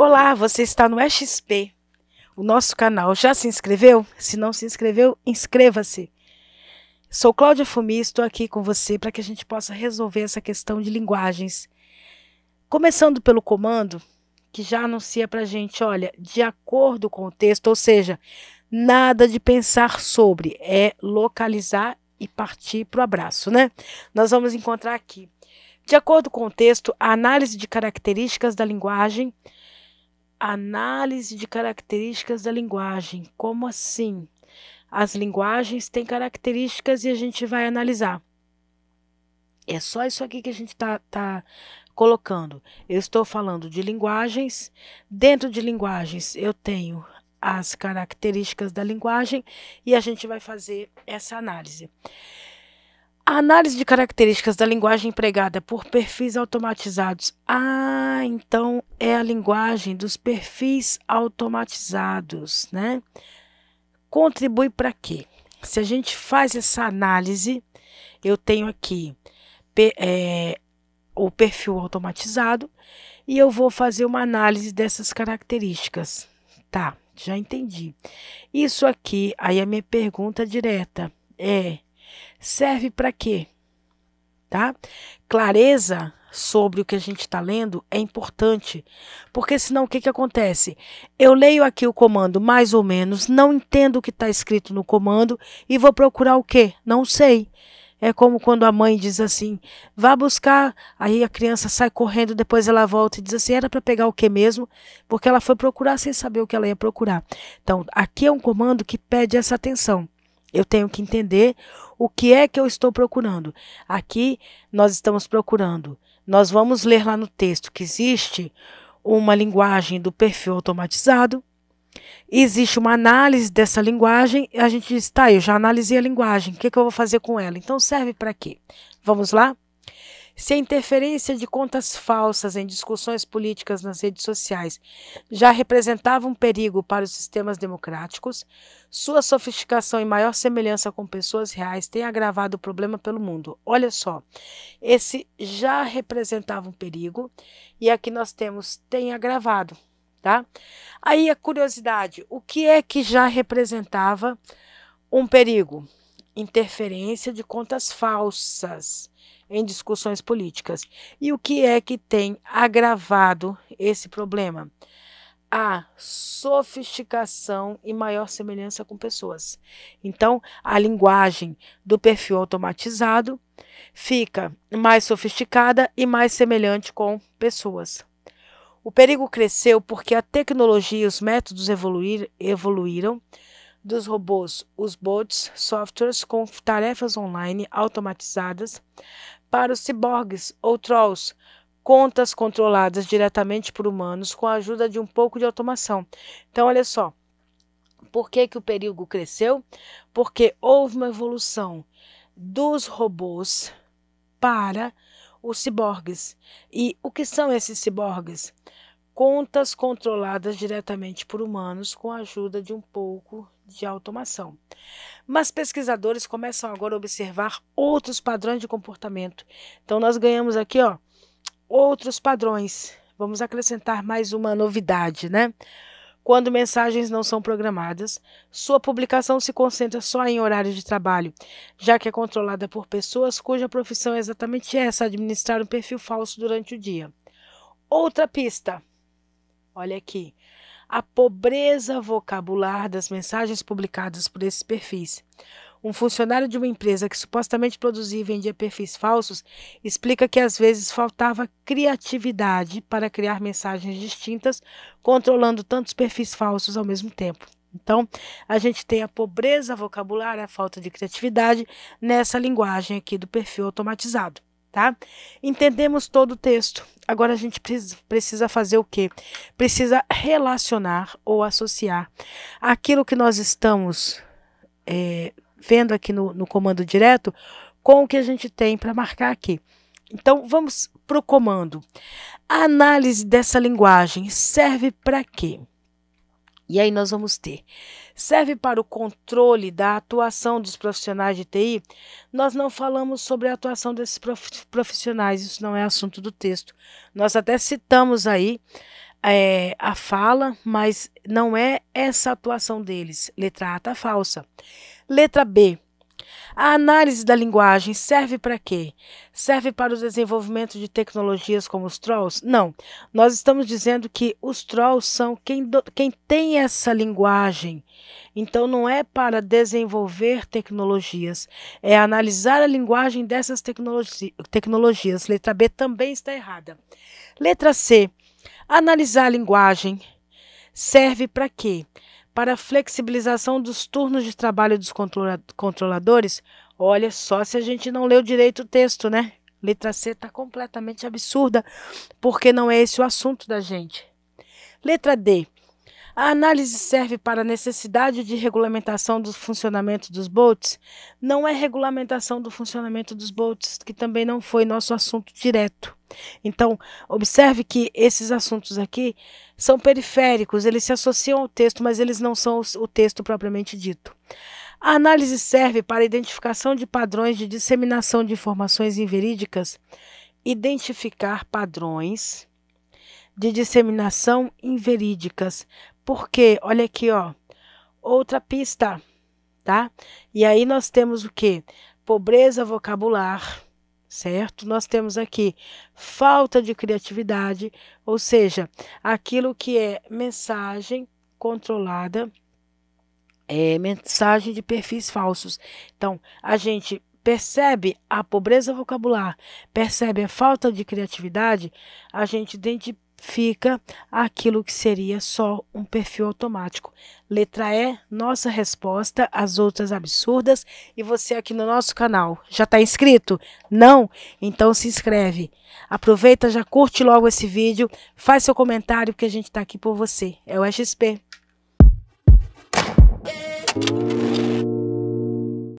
Olá, você está no XP, o nosso canal. Já se inscreveu? Se não se inscreveu, inscreva-se. Sou Cláudia Fumi, estou aqui com você para que a gente possa resolver essa questão de linguagens. Começando pelo comando, que já anuncia para a gente, olha, de acordo com o texto, ou seja, nada de pensar sobre, é localizar e partir para o abraço, né? Nós vamos encontrar aqui. De acordo com o texto, a análise de características da linguagem Análise de características da linguagem. Como assim? As linguagens têm características e a gente vai analisar. É só isso aqui que a gente está tá colocando. Eu estou falando de linguagens. Dentro de linguagens, eu tenho as características da linguagem e a gente vai fazer essa análise. A análise de características da linguagem empregada por perfis automatizados. Ah, então é a linguagem dos perfis automatizados, né? Contribui para quê? Se a gente faz essa análise, eu tenho aqui é, o perfil automatizado e eu vou fazer uma análise dessas características. Tá, já entendi. Isso aqui, aí a minha pergunta direta é serve para quê? Tá? Clareza sobre o que a gente está lendo é importante, porque senão o que, que acontece? Eu leio aqui o comando mais ou menos, não entendo o que está escrito no comando e vou procurar o quê? Não sei. É como quando a mãe diz assim: vá buscar. Aí a criança sai correndo, depois ela volta e diz assim: era para pegar o que mesmo? Porque ela foi procurar sem saber o que ela ia procurar. Então, aqui é um comando que pede essa atenção. Eu tenho que entender o que é que eu estou procurando? Aqui nós estamos procurando. Nós vamos ler lá no texto que existe uma linguagem do perfil automatizado. Existe uma análise dessa linguagem e a gente diz, tá, eu já analisei a linguagem, o que, é que eu vou fazer com ela? Então serve para quê? Vamos lá? Se a interferência de contas falsas em discussões políticas nas redes sociais já representava um perigo para os sistemas democráticos, sua sofisticação e maior semelhança com pessoas reais tem agravado o problema pelo mundo. Olha só, esse já representava um perigo e aqui nós temos tem agravado, tá? Aí a curiosidade, o que é que já representava um perigo? interferência de contas falsas em discussões políticas. E o que é que tem agravado esse problema? A sofisticação e maior semelhança com pessoas. Então, a linguagem do perfil automatizado fica mais sofisticada e mais semelhante com pessoas. O perigo cresceu porque a tecnologia e os métodos evoluir, evoluíram dos robôs, os bots, softwares com tarefas online automatizadas, para os ciborgues ou trolls, contas controladas diretamente por humanos com a ajuda de um pouco de automação. Então, olha só, por que, que o perigo cresceu? Porque houve uma evolução dos robôs para os ciborgues. E o que são esses ciborgues? contas controladas diretamente por humanos com a ajuda de um pouco de automação. Mas pesquisadores começam agora a observar outros padrões de comportamento. Então nós ganhamos aqui, ó, outros padrões. Vamos acrescentar mais uma novidade, né? Quando mensagens não são programadas, sua publicação se concentra só em horários de trabalho, já que é controlada por pessoas cuja profissão é exatamente essa, administrar um perfil falso durante o dia. Outra pista: Olha aqui. A pobreza vocabular das mensagens publicadas por esses perfis. Um funcionário de uma empresa que supostamente produzia e vendia perfis falsos explica que às vezes faltava criatividade para criar mensagens distintas, controlando tantos perfis falsos ao mesmo tempo. Então, a gente tem a pobreza vocabular, a falta de criatividade nessa linguagem aqui do perfil automatizado tá? Entendemos todo o texto. Agora a gente precisa fazer o quê? Precisa relacionar ou associar aquilo que nós estamos é, vendo aqui no, no comando direto com o que a gente tem para marcar aqui. Então vamos para o comando. A análise dessa linguagem serve para quê? E aí nós vamos ter. Serve para o controle da atuação dos profissionais de TI. Nós não falamos sobre a atuação desses profissionais, isso não é assunto do texto. Nós até citamos aí é, a fala, mas não é essa atuação deles. Letra A está falsa. Letra B. A análise da linguagem serve para quê? Serve para o desenvolvimento de tecnologias como os trolls? Não. Nós estamos dizendo que os trolls são quem, do, quem tem essa linguagem. Então, não é para desenvolver tecnologias, é analisar a linguagem dessas tecnologi tecnologias. Letra B também está errada. Letra C. Analisar a linguagem serve para quê? para a flexibilização dos turnos de trabalho dos controladores. Olha só se a gente não leu direito o texto, né? Letra C está completamente absurda, porque não é esse o assunto da gente. Letra D. A análise serve para a necessidade de regulamentação do funcionamento dos bots. Não é regulamentação do funcionamento dos bots, que também não foi nosso assunto direto. Então, observe que esses assuntos aqui são periféricos, eles se associam ao texto, mas eles não são o texto propriamente dito. A análise serve para a identificação de padrões de disseminação de informações inverídicas, identificar padrões de disseminação inverídicas, porque, olha aqui, ó, outra pista, tá? E aí nós temos o que? Pobreza vocabular, certo? Nós temos aqui falta de criatividade, ou seja, aquilo que é mensagem controlada, é mensagem de perfis falsos. Então, a gente percebe a pobreza vocabular, percebe a falta de criatividade, a gente identifica fica aquilo que seria só um perfil automático. Letra E, nossa resposta às outras absurdas. E você aqui no nosso canal, já está inscrito? Não? Então se inscreve. Aproveita, já curte logo esse vídeo, faz seu comentário, que a gente está aqui por você. É o XP.